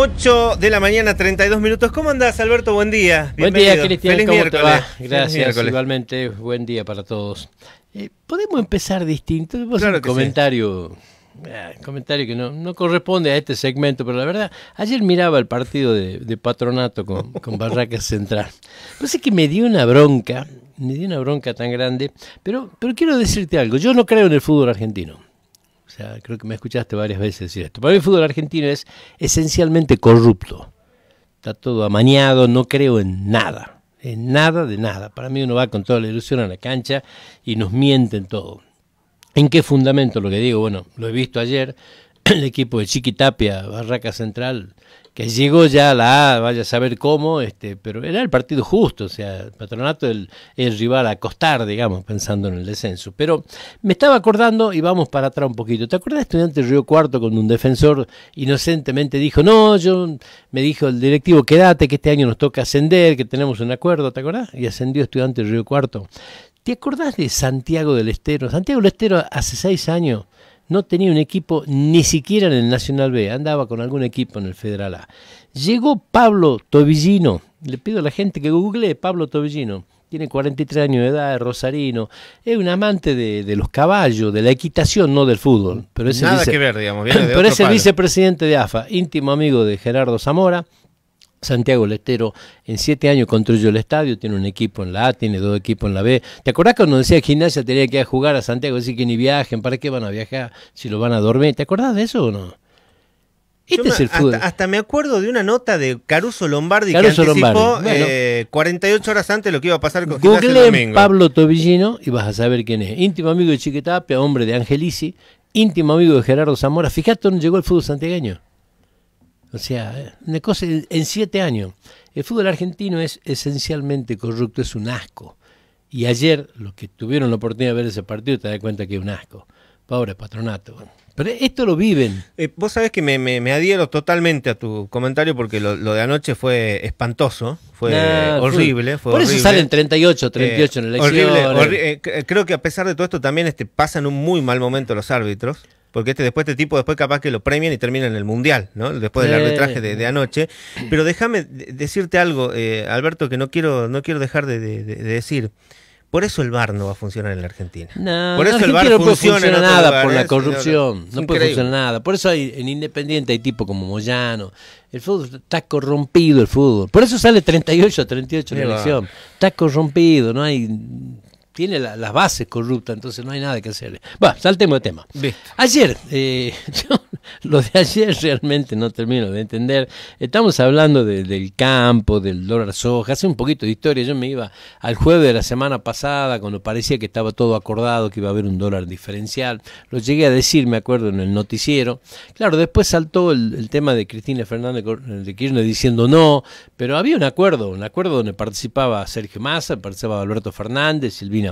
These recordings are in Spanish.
8 de la mañana, 32 minutos. ¿Cómo andás, Alberto? Buen día. Buen día, Cristian. Feliz ¿Cómo miércoles. Gracias, igualmente. Buen día para todos. Eh, podemos empezar distinto. comentario, eh, comentario que no, no, corresponde a este segmento, pero la verdad, ayer miraba el partido de, Patronato con, con Barracas Central. No sé que me dio una bronca, me dio una bronca tan grande, pero, pero quiero decirte algo. Yo no creo en el fútbol argentino creo que me escuchaste varias veces decir esto. Para mí el fútbol argentino es esencialmente corrupto. Está todo amañado, no creo en nada. En nada de nada. Para mí uno va con toda la ilusión a la cancha y nos mienten todo. ¿En qué fundamento lo que digo? Bueno, lo he visto ayer, el equipo de Chiquitapia, Barraca Central, que llegó ya a la A, vaya a saber cómo, este, pero era el partido justo, o sea, el patronato el, rival a costar, digamos, pensando en el descenso. Pero me estaba acordando, y vamos para atrás un poquito, ¿te acuerdas estudiante Río Cuarto cuando un defensor inocentemente dijo, no, yo me dijo el directivo, quédate, que este año nos toca ascender, que tenemos un acuerdo, ¿te acordás? Y ascendió estudiante Río Cuarto. ¿Te acordás de Santiago del Estero? Santiago del Estero hace seis años no tenía un equipo ni siquiera en el Nacional B, andaba con algún equipo en el Federal A. Llegó Pablo Tobillino, le pido a la gente que google Pablo Tobillino, tiene 43 años de edad, es rosarino, es un amante de, los caballos, de la equitación, no del fútbol. Pero es Nada que ver, digamos, Pero es el vicepresidente de AFA, íntimo amigo de Gerardo Zamora, Santiago Lestero en siete años construyó el estadio, tiene un equipo en la A, tiene dos equipos en la B. ¿Te acordás cuando decía gimnasia tenía que ir a jugar a Santiago? Así que ni viajen, ¿para qué van a viajar si lo van a dormir? ¿Te acordás de eso o no? Este es el fútbol. Hasta, me acuerdo de una nota de Caruso Lombardi que anticipó 48 eh, horas antes lo que iba a pasar con Google Pablo Tobillino y vas a saber quién es. Íntimo amigo de Chiquetapia, hombre de Angelici, íntimo amigo de Gerardo Zamora. Fijate dónde llegó el fútbol santiagueño. O sea, una cosa en siete años. El fútbol argentino es esencialmente corrupto, es un asco. Y ayer, los que tuvieron la oportunidad de ver ese partido, te das cuenta que es un asco. Pobre patronato. Pero esto lo viven. Eh, vos sabés que me, adhiero totalmente a tu comentario porque lo, de anoche fue espantoso, fue horrible. por eso salen 38, 38 en eh, el eh, creo que a pesar de todo esto también este, pasan un muy mal momento los árbitros porque este, después este tipo después capaz que lo premian y termina en el Mundial, ¿no? Después del arbitraje de, anoche. Pero déjame decirte algo, eh, Alberto, que no quiero, no quiero dejar de, decir. Por eso el bar no va a funcionar en la Argentina. No, por eso el bar no funciona, nada por la corrupción. No, puede funcionar nada. Por eso hay, en Independiente hay tipos como Moyano. El fútbol está corrompido, el fútbol. Por eso sale 38 a 38 en la elección. Está corrompido, no hay tiene las bases corruptas, entonces no hay nada que hacerle. Va, saltemos de tema. Ayer, eh, lo de ayer realmente no termino de entender. Estamos hablando del campo, del dólar soja, hace un poquito de historia. Yo me iba al jueves de la semana pasada, cuando parecía que estaba todo acordado, que iba a haber un dólar diferencial. Lo llegué a decir, me acuerdo, en el noticiero. Claro, después saltó el, el tema de Cristina Fernández de Kirchner diciendo no, pero había un acuerdo, un acuerdo donde participaba Sergio Massa, participaba Alberto Fernández, Silvina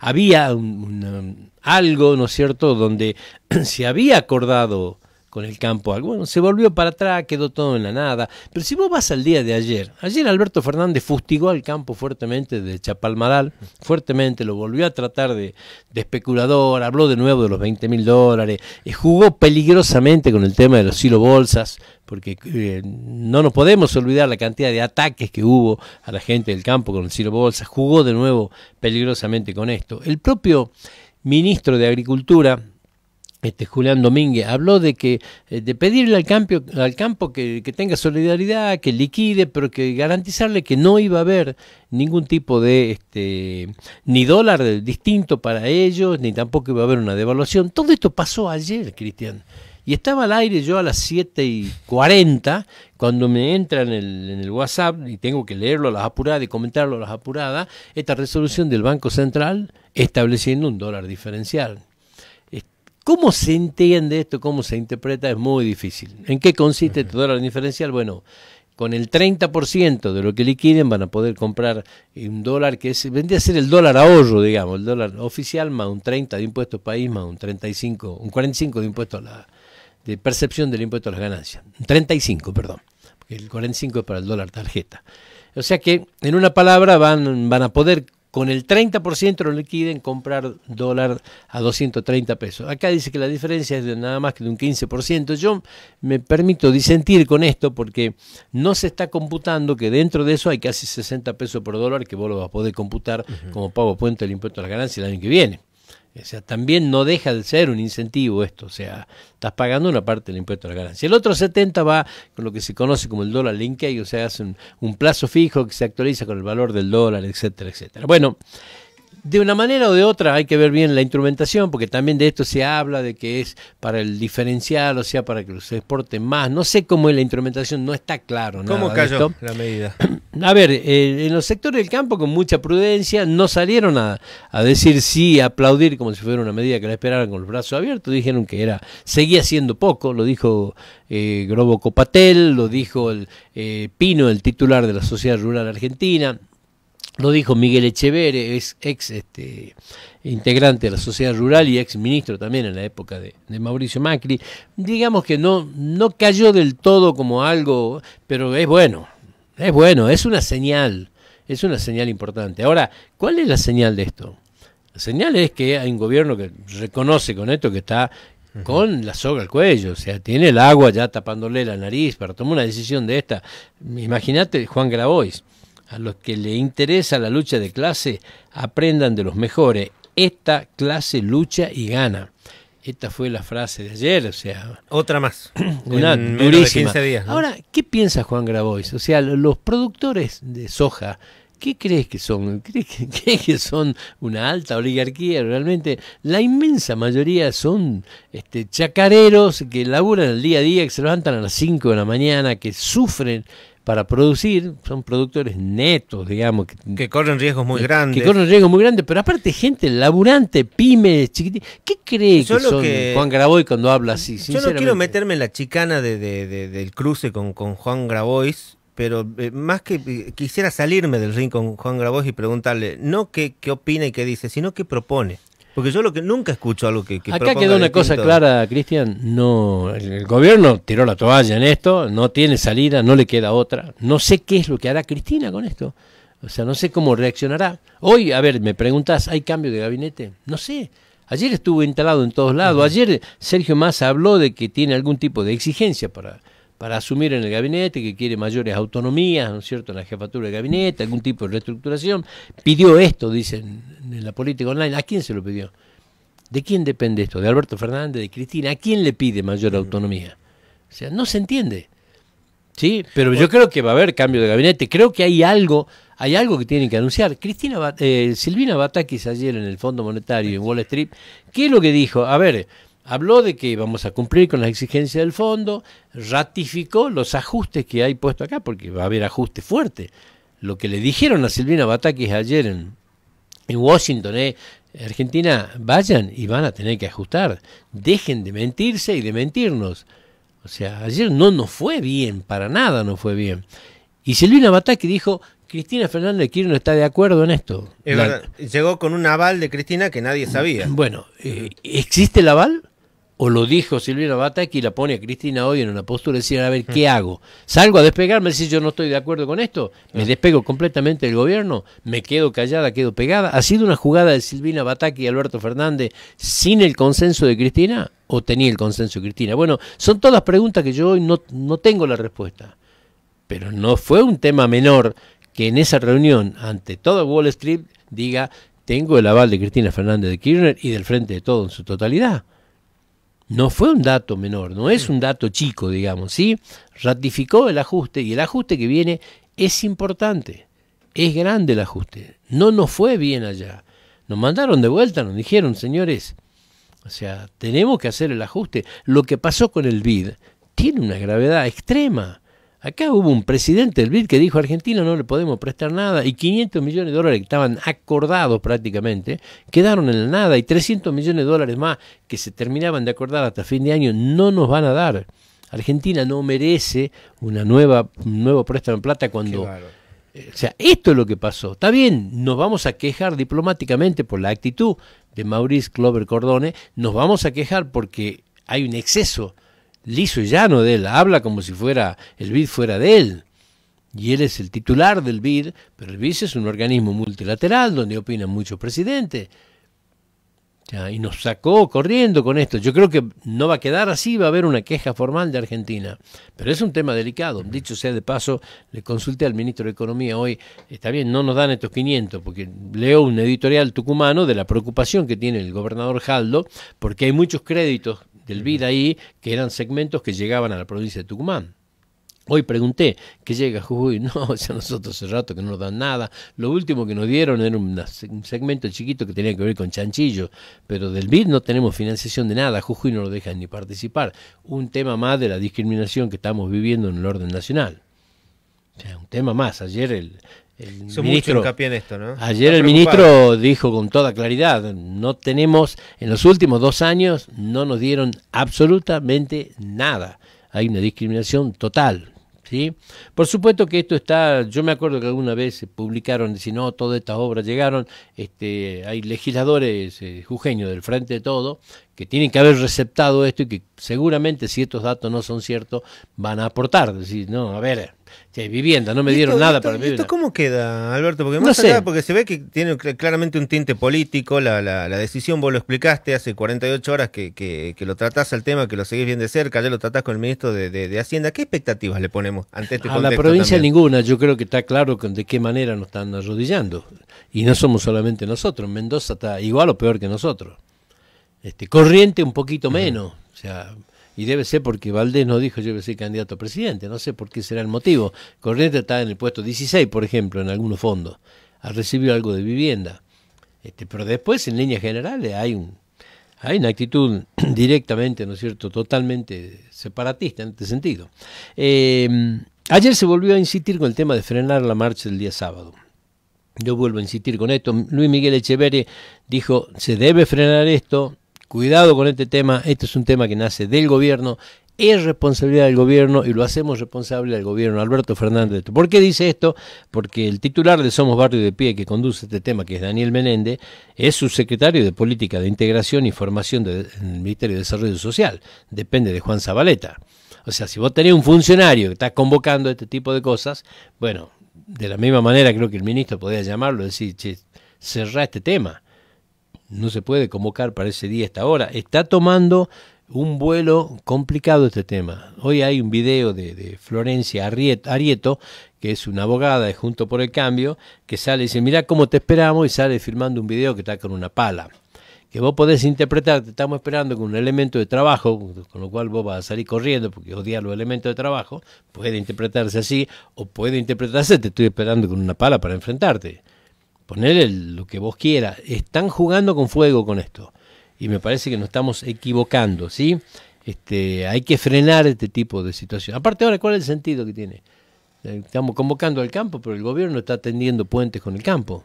había un, um, algo, ¿no es cierto?, donde se había acordado con el campo. Ah, bueno, se volvió para atrás, quedó todo en la nada. Pero si vos vas al día de ayer, ayer Alberto Fernández fustigó al campo fuertemente de Chapalmaral, fuertemente, lo volvió a tratar de, especulador, habló de nuevo de los 20 mil dólares, eh, jugó peligrosamente con el tema de los silobolsas, porque eh, no nos podemos olvidar la cantidad de ataques que hubo a la gente del campo con el silobolsas, jugó de nuevo peligrosamente con esto. El propio ministro de Agricultura, este, Julián Domínguez, habló de que eh, de pedirle al, campo, al campo que, tenga solidaridad, que liquide, pero que garantizarle que no iba a haber ningún tipo de este, ni dólar distinto para ellos, ni tampoco iba a haber una devaluación. Todo esto pasó ayer, Cristian. Y estaba al aire yo a las 7 y 40 cuando me entra en el, en el WhatsApp y tengo que leerlo a las apuradas y comentarlo a las apuradas, esta resolución del Banco Central estableciendo un dólar diferencial. ¿Cómo se entiende esto? ¿Cómo se interpreta? Es muy difícil. ¿En qué consiste este dólar diferencial? Bueno, con el 30% de lo que liquiden van a poder comprar un dólar que es, vendría a ser el dólar ahorro, digamos, el dólar oficial más un 30 de impuestos país más un 35, un 45 de impuesto la de percepción del impuesto a las ganancias. Un 35, perdón, porque el 45 es para el dólar tarjeta. O sea que, en una palabra, van, van a poder con el 30% lo liquiden, comprar dólar a 230 pesos. Acá dice que la diferencia es de nada más que de un 15%. Yo me permito disentir con esto porque no se está computando que dentro de eso hay casi 60 pesos por dólar que vos lo vas a poder computar como pago puente del impuesto a las ganancias el año que viene. O sea, también no deja de ser un incentivo esto, o sea, estás pagando una parte del impuesto a la ganancia. El otro 70 va con lo que se conoce como el dólar linkage, o sea, un, un plazo fijo que se actualiza con el valor del dólar, etcétera, etcétera. Bueno, de una manera o de otra hay que ver bien la instrumentación, porque también de esto se habla, de que es para el diferencial, o sea, para que se exporte más. No sé cómo es la instrumentación, no está claro. ¿Cómo cayó la medida? A ver, eh, en los sectores del campo, con mucha prudencia, no salieron a, decir sí, a aplaudir como si fuera una medida que la esperaran con los brazos abiertos. Dijeron que era seguía siendo poco, lo dijo eh, Grobo Copatel, lo dijo el, eh, Pino, el titular de la Sociedad Rural Argentina lo dijo Miguel Echeverre, es ex este, integrante de la sociedad rural y ex ministro también en la época de, Mauricio Macri. Digamos que no, no cayó del todo como algo, pero es bueno, es bueno, es una señal, es una señal importante. Ahora, ¿cuál es la señal de esto? La señal es que hay un gobierno que reconoce con esto que está con la soga al cuello, o sea, tiene el agua ya tapándole la nariz, para tomar una decisión de esta. Imagínate Juan Grabois a los que le interesa la lucha de clase, aprendan de los mejores. Esta clase lucha y gana. Esta fue la frase de ayer, o sea. Otra más. Una durísima. Ahora, ¿qué piensa Juan Grabois? O sea, los productores de soja, ¿qué crees que son? ¿Crees que, son una alta oligarquía? Realmente, la inmensa mayoría son este, chacareros que laburan el día a día, que se levantan a las 5 de la mañana, que sufren para producir, son productores netos, digamos. Que, corren riesgos muy grandes. Que corren riesgos muy grandes, pero aparte gente laburante, pymes, chiquititas. ¿Qué cree que son Juan Grabois cuando habla así? Yo no quiero meterme en la chicana de, del cruce con, Juan Grabois, pero eh, más que eh, quisiera salirme del ring con Juan Grabois y preguntarle, no qué, qué opina y qué dice, sino qué propone. Porque yo lo que nunca escucho algo que... que Acá quedó una cosa clara, Cristian. No, el, gobierno tiró la toalla en esto, no tiene salida, no le queda otra. No sé qué es lo que hará Cristina con esto. O sea, no sé cómo reaccionará. Hoy, a ver, me preguntas, ¿hay cambio de gabinete? No sé. Ayer estuvo instalado en todos lados. Ayer Sergio Massa habló de que tiene algún tipo de exigencia para para asumir en el gabinete, que quiere mayores autonomías, ¿no es cierto?, en la jefatura de gabinete, algún tipo de reestructuración. Pidió esto, dicen en la política online. ¿A quién se lo pidió? ¿De quién depende esto? ¿De Alberto Fernández? ¿De Cristina? ¿A quién le pide mayor mm. autonomía? O sea, no se entiende. Sí, pero yo creo que va a haber cambio de gabinete. Creo que hay algo, hay algo que tienen que anunciar. Cristina, eh, Silvina Batakis ayer en el Fondo Monetario en Wall Street, ¿qué es lo que dijo? A ver, Habló de que íbamos a cumplir con las exigencias del fondo, ratificó los ajustes que hay puesto acá, porque va a haber ajuste fuerte. Lo que le dijeron a Silvina Batakis ayer en, Washington eh, Argentina, vayan y van a tener que ajustar. Dejen de mentirse y de mentirnos. O sea, ayer no nos fue bien, para nada no fue bien. Y Silvina Bataki dijo, Cristina Fernández no está de acuerdo en esto. Llegó con un aval de Cristina que nadie sabía. Bueno, eh, ¿existe el aval? o lo dijo Silvina Bataki y la pone a Cristina hoy en una postura de decir, a ver, mm. ¿qué hago? ¿Salgo a despegarme? si yo no estoy de acuerdo con esto, me mm. despego completamente del gobierno, me quedo callada, quedo pegada. ¿Ha sido una jugada de Silvina Bataki y Alberto Fernández sin el consenso de Cristina o tenía el consenso de Cristina? Bueno, son todas preguntas que yo hoy no, no tengo la respuesta. Pero no fue un tema menor que en esa reunión, ante todo Wall Street, diga, tengo el aval de Cristina Fernández de Kirchner y del Frente de Todo en su totalidad no fue un dato menor, no es un dato chico, digamos, ¿sí? Ratificó el ajuste y el ajuste que viene es importante, es grande el ajuste. No nos fue bien allá. Nos mandaron de vuelta, nos dijeron, señores, o sea, tenemos que hacer el ajuste. Lo que pasó con el BID tiene una gravedad extrema. Acá hubo un presidente del BID que dijo a Argentina no le podemos prestar nada y 500 millones de dólares que estaban acordados prácticamente quedaron en la nada y 300 millones de dólares más que se terminaban de acordar hasta fin de año no nos van a dar. Argentina no merece una nueva, un nuevo préstamo en plata cuando... Eh, o sea, esto es lo que pasó. Está bien, nos vamos a quejar diplomáticamente por la actitud de Maurice Clover Cordone, nos vamos a quejar porque hay un exceso liso y llano de él, habla como si fuera el BID fuera de él. Y él es el titular del BID, pero el BID es un organismo multilateral donde opinan muchos presidentes y nos sacó corriendo con esto. Yo creo que no va a quedar así, va a haber una queja formal de Argentina. Pero es un tema delicado. Dicho sea de paso, le consulté al ministro de Economía hoy, está bien, no nos dan estos 500, porque leo un editorial tucumano de la preocupación que tiene el gobernador Jaldo, porque hay muchos créditos del BID ahí que eran segmentos que llegaban a la provincia de Tucumán. Hoy pregunté, ¿qué llega Jujuy? No, sea, nosotros hace rato que no nos dan nada. Lo último que nos dieron era un segmento chiquito que tenía que ver con chanchillo, pero del BID no tenemos financiación de nada, Jujuy no lo deja ni participar. Un tema más de la discriminación que estamos viviendo en el orden nacional. O sea, un tema más. Ayer el, ministro, Ayer el ministro dijo con toda claridad, no tenemos, en los últimos dos años no nos dieron absolutamente nada. Hay una discriminación total, ¿sí? Por supuesto que esto está, yo me acuerdo que alguna vez se publicaron, si no, todas estas obras llegaron, este, hay legisladores eh, jujeños del Frente de Todo que tienen que haber receptado esto y que seguramente si estos datos no son ciertos van a aportar. Decir, no, a ver, hay vivienda, no me dieron nada para vivir. ¿Esto cómo queda, Alberto? Porque más allá, porque se ve que tiene claramente un tinte político, la, la, decisión, vos lo explicaste hace 48 horas que, que, que, lo tratás al tema, que lo seguís bien de cerca, ya lo tratás con el ministro de, Hacienda. ¿Qué expectativas le ponemos ante este a A la provincia ninguna, yo creo que está claro con de qué manera nos están arrodillando. Y no somos solamente nosotros, Mendoza está igual o peor que nosotros. Este, corriente un poquito menos, o sea, y debe ser porque Valdés no dijo yo que a ser candidato a presidente, no sé por qué será el motivo. Corriente está en el puesto 16, por ejemplo, en algunos fondos, ha recibido algo de vivienda. Este, pero después, en líneas generales, hay un, hay una actitud directamente, ¿no es cierto?, totalmente separatista en este sentido. Em, ayer se volvió a insistir con el tema de frenar la marcha del día sábado. Yo vuelvo a insistir con esto. Luis Miguel Echeverri dijo, se debe frenar esto, Cuidado con este tema, este es un tema que nace del gobierno, es responsabilidad del gobierno y lo hacemos responsable del gobierno Alberto Fernández. ¿Por qué dice esto? Porque el titular de Somos Barrio de Pie, que conduce este tema, que es Daniel Menéndez, es subsecretario de Política de Integración y Formación del Ministerio de Desarrollo Social. Depende de Juan Zabaleta. O sea, si vos tenés un funcionario que está convocando este tipo de cosas, bueno, de la misma manera creo que el ministro podría llamarlo y decir, cerrá este tema no se puede convocar para ese día, esta hora. Está tomando un vuelo complicado este tema. Hoy hay un video de, Florencia Arieto, que es una abogada de Junto por el Cambio, que sale y dice, "Mira cómo te esperamos, y sale firmando un video que está con una pala. Que vos podés interpretar, te estamos esperando con un elemento de trabajo, con lo cual vos vas a salir corriendo porque odias los elementos de trabajo, puede interpretarse así, o puede interpretarse, te estoy esperando con una pala para enfrentarte poner lo que vos quieras. Están jugando con fuego con esto. Y me parece que nos estamos equivocando, ¿sí? Este, hay que frenar este tipo de situación Aparte ahora, ¿cuál es el sentido que tiene? Eh, estamos convocando al campo, pero el gobierno está tendiendo puentes con el campo.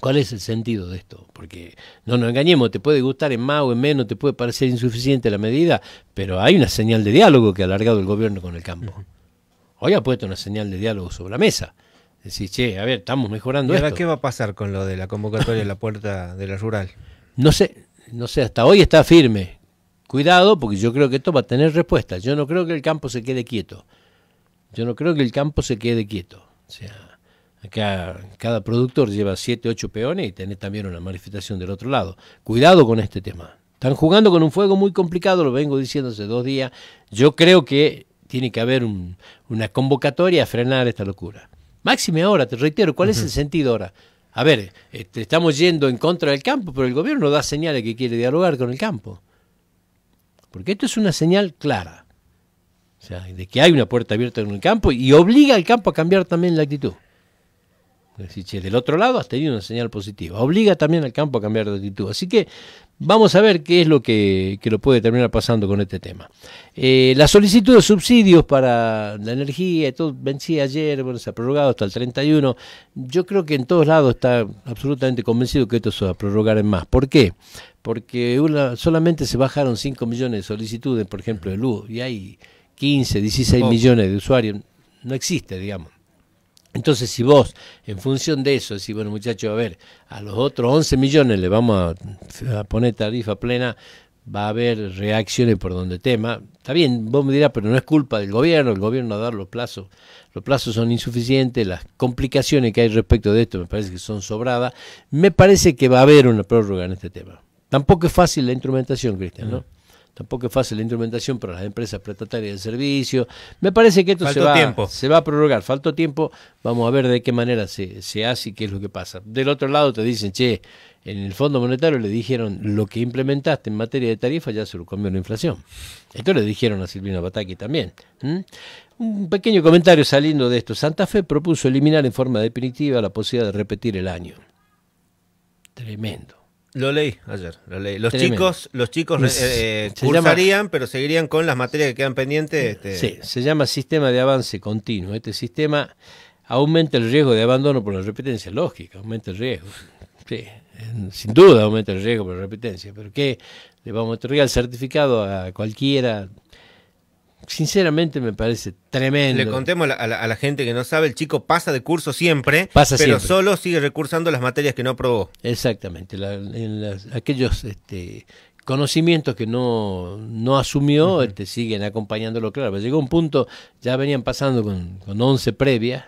¿Cuál es el sentido de esto? Porque no nos engañemos, te puede gustar en más o en menos, te puede parecer insuficiente la medida, pero hay una señal de diálogo que ha alargado el gobierno con el campo. Hoy ha puesto una señal de diálogo sobre la mesa. Decís, che, a ver, estamos mejorando. ¿Y qué va a pasar con lo de la convocatoria de la puerta de la rural? No sé, no sé, hasta hoy está firme. Cuidado, porque yo creo que esto va a tener respuesta. Yo no creo que el campo se quede quieto. Yo no creo que el campo se quede quieto. O sea, acá cada productor lleva 7, 8 peones y tenés también una manifestación del otro lado. Cuidado con este tema. Están jugando con un fuego muy complicado, lo vengo diciendo hace dos días. Yo creo que tiene que haber una convocatoria a frenar esta locura. Máxime ahora, te reitero, ¿cuál es el sentido ahora? A ver, este, estamos yendo en contra del campo, pero el gobierno da señales que quiere dialogar con el campo. Porque esto es una señal clara. O sea, de que hay una puerta abierta en el campo y obliga al campo a cambiar también la actitud. Es del otro lado has tenido una señal positiva. Obliga también al campo a cambiar de actitud. Así que vamos a ver qué es lo que, que lo puede terminar pasando con este tema. Eh, la solicitud de subsidios para la energía todo vencía ayer, bueno, se ha prorrogado hasta el 31. Yo creo que en todos lados está absolutamente convencido que esto se va a prorrogar en más. ¿Por qué? Porque solamente se bajaron 5 millones de solicitudes, por ejemplo, de luz, y hay 15, 16 millones de usuarios. No existe, digamos. Entonces, si vos, en función de eso, decís, bueno, muchachos, a ver, a los otros 11 millones le vamos a, poner tarifa plena, va a haber reacciones por donde tema. Está bien, vos me dirás, pero no es culpa del gobierno, el gobierno a dar los plazos. Los plazos son insuficientes, las complicaciones que hay respecto de esto me parece que son sobradas. Me parece que va a haber una prórroga en este tema. Tampoco es fácil la instrumentación, Cristian, ¿no? Tampoco es fácil la instrumentación para las empresas prestatarias de servicio. Me parece que esto se va, a prorrogar. Faltó tiempo. Vamos a ver de qué manera se, hace y qué es lo que pasa. Del otro lado te dicen, che, en el Fondo Monetario le dijeron lo que implementaste en materia de tarifa ya se lo comió la inflación. Esto le dijeron a Silvina Bataki también. Un pequeño comentario saliendo de esto. Santa Fe propuso eliminar en forma definitiva la posibilidad de repetir el año. Tremendo. Lo leí ayer, lo leí. Los chicos, los chicos eh, se eh, cursarían, pero seguirían con las materias que quedan pendientes. Este, sí, se llama sistema de avance continuo. Este sistema aumenta el riesgo de abandono por la repetencia, lógica, aumenta el riesgo. Sí, sin duda aumenta el riesgo por la repetencia, pero ¿qué? Le vamos a entregar el certificado a cualquiera sinceramente me parece tremendo. Le contemos a la, la, gente que no sabe, el chico pasa de curso siempre, pasa pero solo sigue recursando las materias que no aprobó. Exactamente, en aquellos este, conocimientos que no, no asumió este, siguen acompañándolo, claro, llegó un punto, ya venían pasando con, con 11 previas,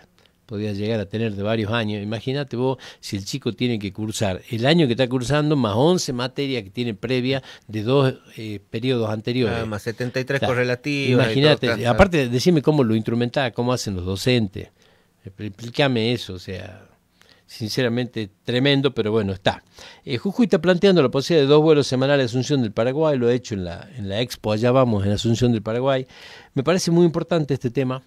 Podía llegar a tener de varios años. Imagínate vos si el chico tiene que cursar el año que está cursando más 11 materias que tiene previa de dos eh, periodos anteriores. Ah, más 73 correlativos Imagínate, aparte, decime cómo lo instrumenta cómo hacen los docentes. Explícame eso, o sea, sinceramente tremendo, pero bueno, está. Eh, Jujuy está planteando la posibilidad de dos vuelos semanales a Asunción del Paraguay, lo he hecho en la, en la expo, allá vamos, en Asunción del Paraguay. Me parece muy importante este tema,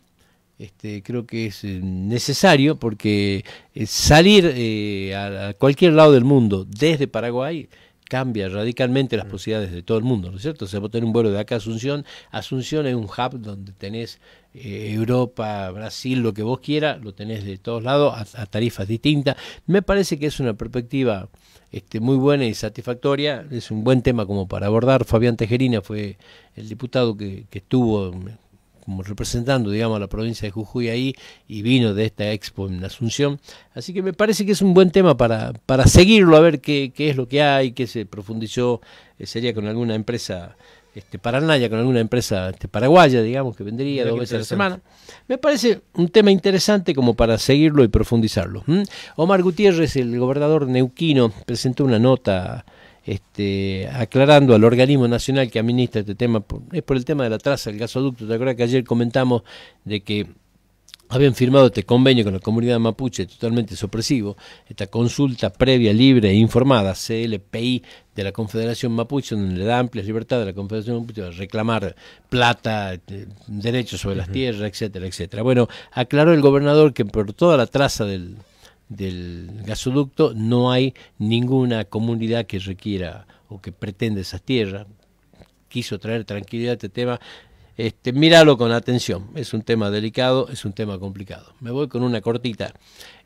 este, creo que es eh, necesario porque eh, salir eh, a cualquier lado del mundo desde Paraguay cambia radicalmente las mm. posibilidades de todo el mundo, ¿no es cierto? O Se vos un vuelo de acá a Asunción. Asunción es un hub donde tenés Europa, Brasil, lo que vos quieras, lo tenés de todos lados a, tarifas distintas. Me parece que es una perspectiva este, muy buena y satisfactoria. Es un buen tema como para abordar. Fabián Tejerina fue el diputado que, que estuvo como representando, digamos, a la provincia de Jujuy ahí y vino de esta expo en Asunción. Así que me parece que es un buen tema para, para seguirlo, a ver qué, qué es lo que hay, qué se profundizó, eh, sería con alguna empresa este, paranaya, con alguna empresa este, paraguaya, digamos, que vendría dos veces a la semana. Me parece un tema interesante como para seguirlo y profundizarlo. Omar Gutiérrez, el gobernador neuquino, presentó una nota este, aclarando al organismo nacional que administra este tema, es por el tema de la traza del gasoducto, ¿te acuerdas que ayer comentamos de que habían firmado este convenio con la comunidad mapuche totalmente sopresivo, esta consulta previa, libre e informada, CLPI, de la Confederación Mapuche, donde le da amplias libertades a la Confederación Mapuche a reclamar plata, este, derechos sobre las tierras, etcétera, etcétera. Bueno, aclaró el gobernador que por toda la traza del del gasoducto, no hay ninguna comunidad que requiera o que pretenda esas tierras. Quiso traer tranquilidad a este tema. Este, míralo con atención, es un tema delicado, es un tema complicado. Me voy con una cortita,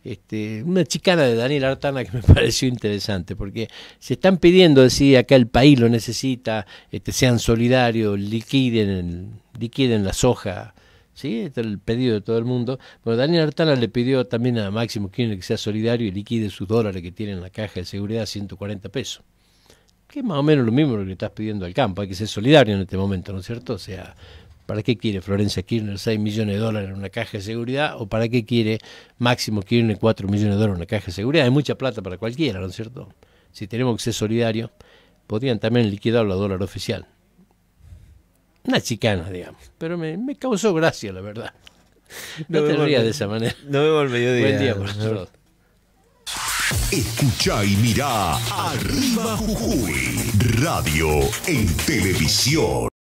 este, una chicana de Daniel Artana que me pareció interesante, porque se están pidiendo, decía, acá el país lo necesita, este, sean solidarios, liquiden, liquiden la soja ¿sí? Este el pedido de todo el mundo. Bueno, Daniel Artana le pidió también a Máximo Kirchner que sea solidario y liquide sus dólares que tiene en la caja de seguridad, 140 pesos. Que es más o menos lo mismo que le estás pidiendo al campo, hay que ser solidario en este momento, ¿no es cierto? O sea, ¿Para qué quiere Florencia Kirchner 6 millones de dólares en una caja de seguridad? ¿O para qué quiere Máximo Kirchner 4 millones de dólares en una caja de seguridad? Hay mucha plata para cualquiera, ¿no es cierto? Si tenemos que ser solidarios, podrían también liquidar la dólar oficial una chicana, digamos. Pero me, causó gracia, la verdad. No, no te rías de esa manera. No vemos el mediodía. Buen día por todos. Escucha y mira Arriba Jujuy, radio en televisión.